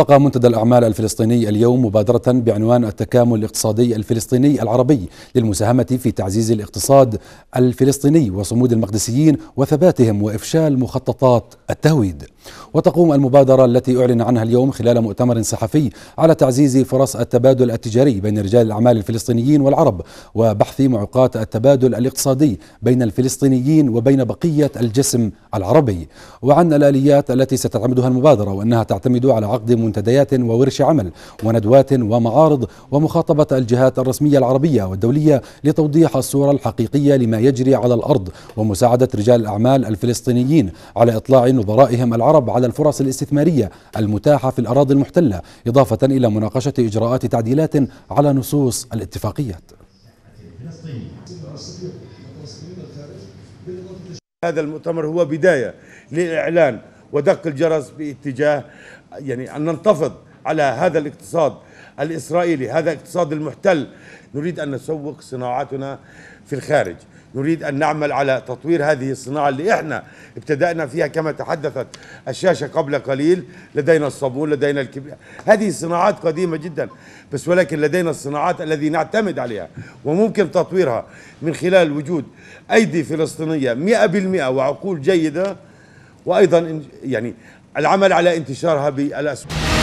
أطلق منتدى الأعمال الفلسطيني اليوم مبادرة بعنوان التكامل الاقتصادي الفلسطيني العربي للمساهمة في تعزيز الاقتصاد الفلسطيني وصمود المقدسيين وثباتهم وإفشال مخططات التهويد وتقوم المبادرة التي أعلن عنها اليوم خلال مؤتمر صحفي على تعزيز فرص التبادل التجاري بين رجال الأعمال الفلسطينيين والعرب وبحث معوقات التبادل الاقتصادي بين الفلسطينيين وبين بقية الجسم العربي وعن الآليات التي ستعمدها المبادرة وأنها تعتمد على عقد منتديات وورش عمل وندوات ومعارض ومخاطبة الجهات الرسمية العربية والدولية لتوضيح الصورة الحقيقية لما يجري على الأرض ومساعدة رجال الأعمال الفلسطينيين على إطلاع نظرائهم العرب العرب على الفرص الاستثمارية المتاحة في الأراضي المحتلة إضافة إلى مناقشة إجراءات تعديلات على نصوص الاتفاقيات هذا المؤتمر هو بداية للإعلان ودق الجرس باتجاه يعني أن ننتفض على هذا الاقتصاد الإسرائيلي هذا الاقتصاد المحتل نريد أن نسوق صناعتنا في الخارج نريد أن نعمل على تطوير هذه الصناعة اللي إحنا ابتدأنا فيها كما تحدثت الشاشة قبل قليل لدينا الصابون لدينا الكبير هذه صناعات قديمة جدا بس ولكن لدينا الصناعات الذي نعتمد عليها وممكن تطويرها من خلال وجود أيدي فلسطينية مئة بالمئة وعقول جيدة وأيضا يعني العمل على انتشارها بالأسواق